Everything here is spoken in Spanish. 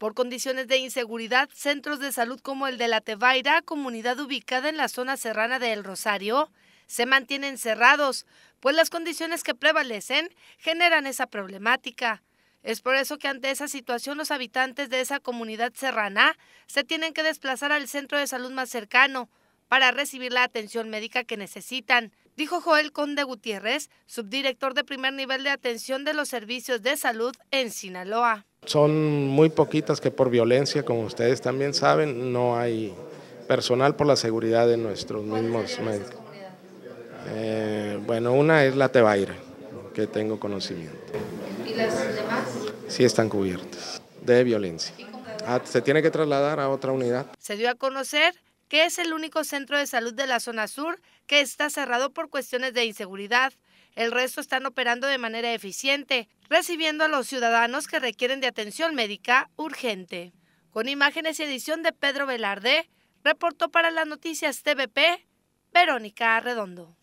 por condiciones de inseguridad, centros de salud como el de La Tevaira, comunidad ubicada en la zona serrana de El Rosario, se mantienen cerrados, pues las condiciones que prevalecen generan esa problemática. Es por eso que ante esa situación los habitantes de esa comunidad serrana se tienen que desplazar al centro de salud más cercano para recibir la atención médica que necesitan, dijo Joel Conde Gutiérrez, subdirector de primer nivel de atención de los servicios de salud en Sinaloa son muy poquitas que por violencia, como ustedes también saben, no hay personal por la seguridad de nuestros mismos médicos. Eh, bueno, una es la Tebaira, que tengo conocimiento. ¿Y las demás? Sí están cubiertas de violencia. Ah, se tiene que trasladar a otra unidad. Se dio a conocer que es el único centro de salud de la zona sur que está cerrado por cuestiones de inseguridad. El resto están operando de manera eficiente, recibiendo a los ciudadanos que requieren de atención médica urgente. Con imágenes y edición de Pedro Velarde, reportó para las noticias TVP Verónica Arredondo.